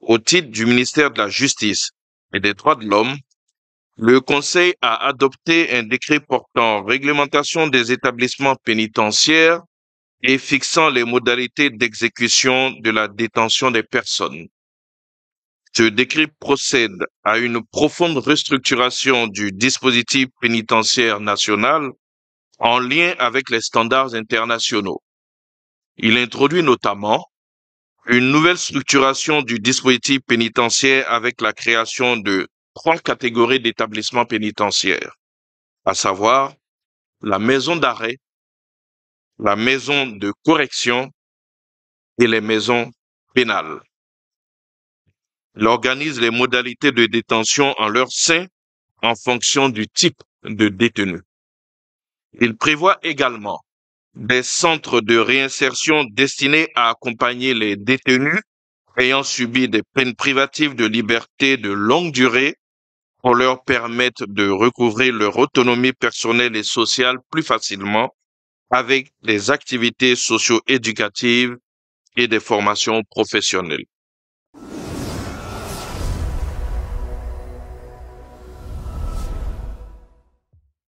au titre du ministère de la Justice et des droits de l'homme, le Conseil a adopté un décret portant réglementation des établissements pénitentiaires et fixant les modalités d'exécution de la détention des personnes. Ce décret procède à une profonde restructuration du dispositif pénitentiaire national en lien avec les standards internationaux. Il introduit notamment une nouvelle structuration du dispositif pénitentiaire avec la création de trois catégories d'établissements pénitentiaires, à savoir la maison d'arrêt, la maison de correction et les maisons pénales. Il organise les modalités de détention en leur sein en fonction du type de détenu. Il prévoit également des centres de réinsertion destinés à accompagner les détenus ayant subi des peines privatives de liberté de longue durée pour leur permettre de recouvrer leur autonomie personnelle et sociale plus facilement avec des activités socio-éducatives et des formations professionnelles.